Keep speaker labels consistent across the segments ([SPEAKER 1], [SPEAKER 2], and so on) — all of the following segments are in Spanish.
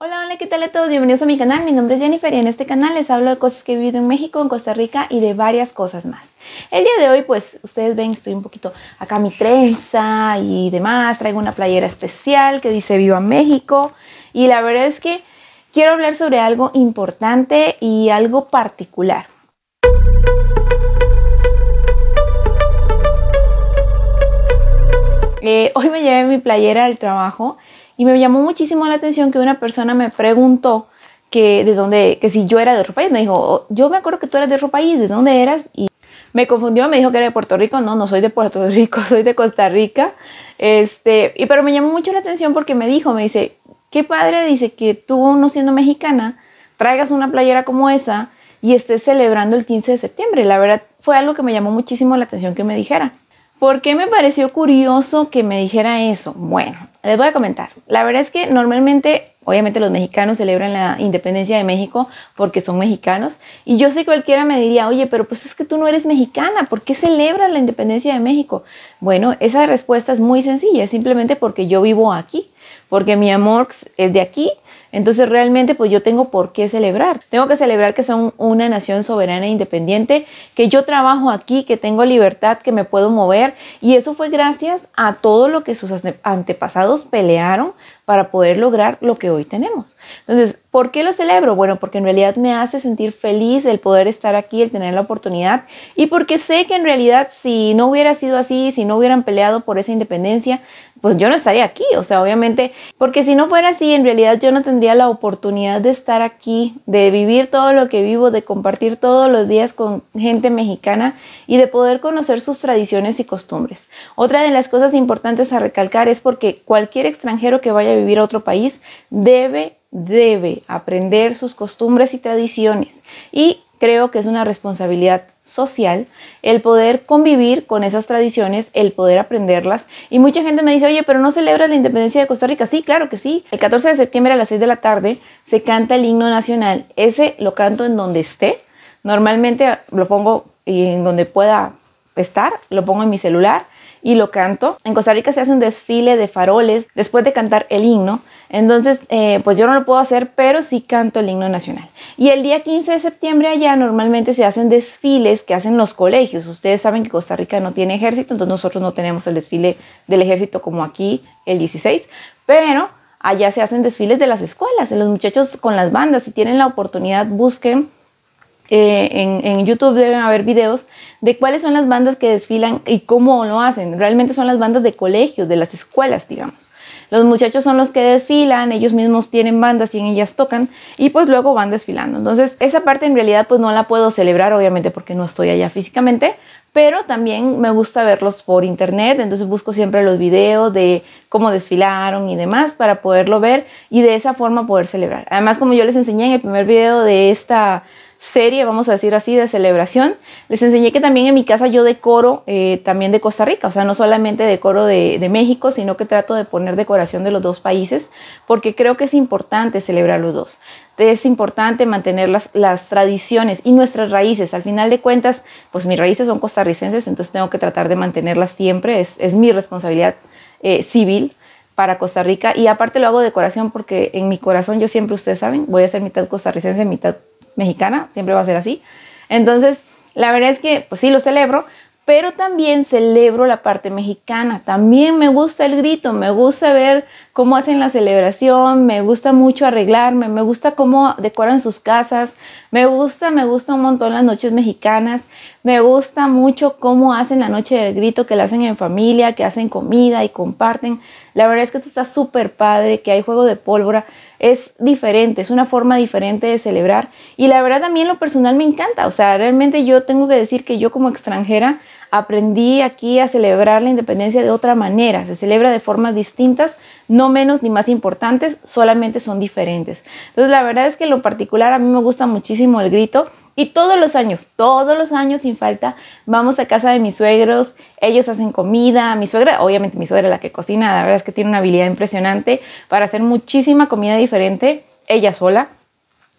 [SPEAKER 1] Hola, hola, ¿qué tal a todos? Bienvenidos a mi canal. Mi nombre es Jennifer y en este canal les hablo de cosas que he vivido en México, en Costa Rica y de varias cosas más. El día de hoy, pues ustedes ven, estoy un poquito acá mi trenza y demás. Traigo una playera especial que dice Viva México. Y la verdad es que quiero hablar sobre algo importante y algo particular. Eh, hoy me llevé mi playera al trabajo y me llamó muchísimo la atención que una persona me preguntó que de dónde, que si yo era de otro país. Me dijo, oh, yo me acuerdo que tú eras de otro país, ¿de dónde eras? Y me confundió, me dijo que era de Puerto Rico. No, no soy de Puerto Rico, soy de Costa Rica. Este, y pero me llamó mucho la atención porque me dijo, me dice, qué padre, dice que tú, no siendo mexicana, traigas una playera como esa y estés celebrando el 15 de septiembre. La verdad fue algo que me llamó muchísimo la atención que me dijera. ¿Por qué me pareció curioso que me dijera eso? Bueno, les voy a comentar. La verdad es que normalmente, obviamente los mexicanos celebran la independencia de México porque son mexicanos. Y yo sé que cualquiera me diría, oye, pero pues es que tú no eres mexicana, ¿por qué celebras la independencia de México? Bueno, esa respuesta es muy sencilla, es simplemente porque yo vivo aquí porque mi amor es de aquí. Entonces realmente pues yo tengo por qué celebrar. Tengo que celebrar que son una nación soberana e independiente, que yo trabajo aquí, que tengo libertad, que me puedo mover. Y eso fue gracias a todo lo que sus antepasados pelearon para poder lograr lo que hoy tenemos. Entonces, ¿por qué lo celebro? Bueno, porque en realidad me hace sentir feliz el poder estar aquí, el tener la oportunidad y porque sé que en realidad si no hubiera sido así, si no hubieran peleado por esa independencia, pues yo no estaría aquí, o sea, obviamente, porque si no fuera así, en realidad yo no tendría la oportunidad de estar aquí, de vivir todo lo que vivo, de compartir todos los días con gente mexicana y de poder conocer sus tradiciones y costumbres. Otra de las cosas importantes a recalcar es porque cualquier extranjero que vaya a vivir a otro país debe debe aprender sus costumbres y tradiciones y creo que es una responsabilidad social el poder convivir con esas tradiciones, el poder aprenderlas. Y mucha gente me dice, oye, pero no celebras la independencia de Costa Rica. Sí, claro que sí. El 14 de septiembre a las 6 de la tarde se canta el himno nacional. Ese lo canto en donde esté. Normalmente lo pongo en donde pueda estar, lo pongo en mi celular y lo canto. En Costa Rica se hace un desfile de faroles después de cantar el himno entonces, eh, pues yo no lo puedo hacer, pero sí canto el himno nacional. Y el día 15 de septiembre allá normalmente se hacen desfiles que hacen los colegios. Ustedes saben que Costa Rica no tiene ejército, entonces nosotros no tenemos el desfile del ejército como aquí el 16, pero allá se hacen desfiles de las escuelas, los muchachos con las bandas. Si tienen la oportunidad, busquen. Eh, en, en, YouTube deben haber videos de cuáles son las bandas que desfilan y cómo lo hacen. Realmente son las bandas de colegios, de las escuelas, digamos. Los muchachos son los que desfilan, ellos mismos tienen bandas y en ellas tocan y pues luego van desfilando. Entonces esa parte en realidad pues no la puedo celebrar obviamente porque no estoy allá físicamente, pero también me gusta verlos por internet, entonces busco siempre los videos de cómo desfilaron y demás para poderlo ver y de esa forma poder celebrar. Además como yo les enseñé en el primer video de esta serie, vamos a decir así, de celebración, les enseñé que también en mi casa yo decoro eh, también de Costa Rica, o sea, no solamente decoro de, México, sino que trato de poner decoración de los dos países, porque creo que es importante celebrar los dos es importante mantener las, las, tradiciones y nuestras raíces. Al final de cuentas, pues mis raíces son costarricenses, entonces tengo que tratar de mantenerlas siempre. Es, es mi responsabilidad eh, civil para Costa Rica. Y aparte lo hago decoración porque en mi corazón yo siempre, ustedes saben, voy a ser mitad costarricense, mitad mexicana, siempre va a ser así. Entonces, la verdad es que pues sí lo celebro, pero también celebro la parte mexicana. También me gusta el grito, me gusta ver cómo hacen la celebración, me gusta mucho arreglarme, me gusta cómo decoran sus casas, me gusta, me gusta un montón las noches mexicanas, me gusta mucho cómo hacen la noche del grito, que la hacen en familia, que hacen comida y comparten. La verdad es que esto está súper padre, que hay juego de pólvora es diferente, es una forma diferente de celebrar. Y la verdad también lo personal me encanta, o sea, realmente yo tengo que decir que yo como extranjera aprendí aquí a celebrar la independencia de otra manera, se celebra de formas distintas, no menos ni más importantes, solamente son diferentes. Entonces la verdad es que en lo particular a mí me gusta muchísimo el grito y todos los años, todos los años sin falta, vamos a casa de mis suegros, ellos hacen comida, mi suegra, obviamente mi suegra la que cocina, la verdad es que tiene una habilidad impresionante para hacer muchísima comida diferente, ella sola.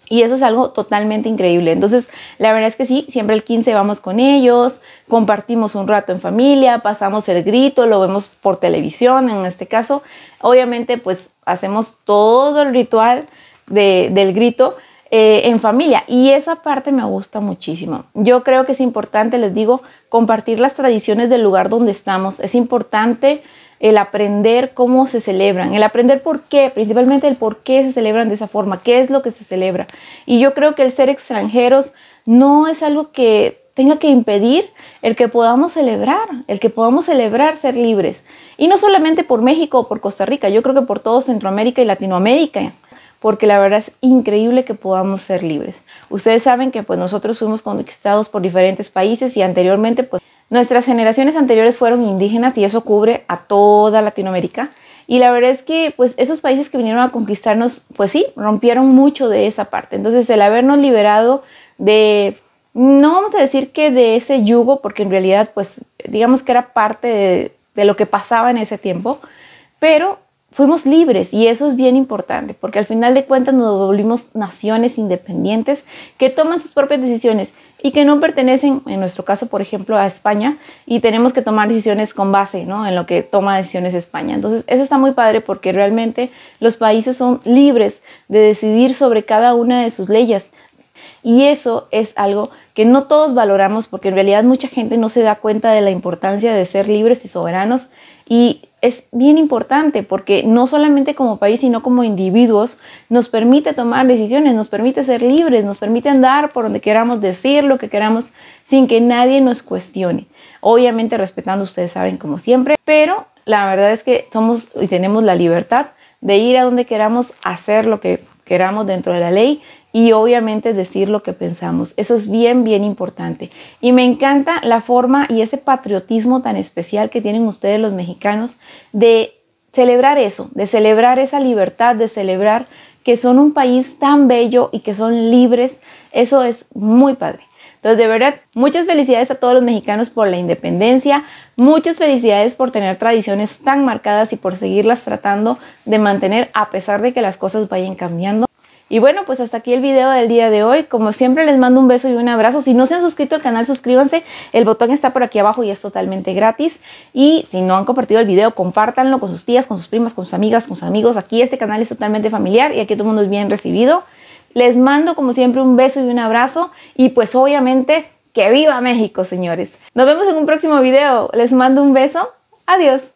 [SPEAKER 1] Y eso es algo totalmente increíble. Entonces, la verdad es que sí, siempre el 15 vamos con ellos, compartimos un rato en familia, pasamos el grito, lo vemos por televisión en este caso. Obviamente, pues hacemos todo el ritual del grito, eh, en familia. Y esa parte me gusta muchísimo. Yo creo que es importante, les digo, compartir las tradiciones del lugar donde estamos. Es importante el aprender cómo se celebran, el aprender por qué, principalmente el por qué se celebran de esa forma, qué es lo que se celebra. Y yo creo que el ser extranjeros no es algo que tenga que impedir el que podamos celebrar, el que podamos celebrar ser libres. Y no solamente por México o por Costa Rica, yo creo que por todo Centroamérica y Latinoamérica porque la verdad es increíble que podamos ser libres. Ustedes saben que pues nosotros fuimos conquistados por diferentes países y anteriormente pues nuestras generaciones anteriores fueron indígenas y eso cubre a toda Latinoamérica. Y la verdad es que pues esos países que vinieron a conquistarnos, pues sí, rompieron mucho de esa parte. Entonces el habernos liberado de, no vamos a decir que de ese yugo, porque en realidad pues digamos que era parte de, de lo que pasaba en ese tiempo, pero fuimos libres y eso es bien importante, porque al final de cuentas nos volvimos naciones independientes que toman sus propias decisiones y que no pertenecen, en nuestro caso, por ejemplo, a España, y tenemos que tomar decisiones con base en lo que toma decisiones España. Entonces, eso está muy padre porque realmente los países son libres de decidir sobre cada una de sus leyes. Y eso es algo que no todos valoramos porque en realidad mucha gente no se da cuenta de la importancia de ser libres y soberanos y es bien importante porque no solamente como país, sino como individuos, nos permite tomar decisiones, nos permite ser libres, nos permite andar por donde queramos, decir lo que queramos, sin que nadie nos cuestione. Obviamente respetando, ustedes saben, como siempre, pero la verdad es que somos y tenemos la libertad de ir a donde queramos, hacer lo que queramos dentro de la ley y obviamente decir lo que pensamos. Eso es bien, bien importante. Y me encanta la forma y ese patriotismo tan especial que tienen ustedes los mexicanos de celebrar eso, de celebrar esa libertad, de celebrar que son un país tan bello y que son libres. Eso es muy padre. Entonces, de verdad, muchas felicidades a todos los mexicanos por la independencia, muchas felicidades por tener tradiciones tan marcadas y por seguirlas tratando de mantener a pesar de que las cosas vayan cambiando. Y bueno, pues hasta aquí el video del día de hoy. Como siempre les mando un beso y un abrazo. Si no se han suscrito al canal, suscríbanse. El botón está por aquí abajo y es totalmente gratis. Y si no han compartido el video, compártanlo con sus tías, con sus primas, con sus amigas, con sus amigos. Aquí este canal es totalmente familiar y aquí todo el mundo es bien recibido. Les mando como siempre un beso y un abrazo y pues obviamente que viva México, señores. Nos vemos en un próximo video. Les mando un beso. Adiós.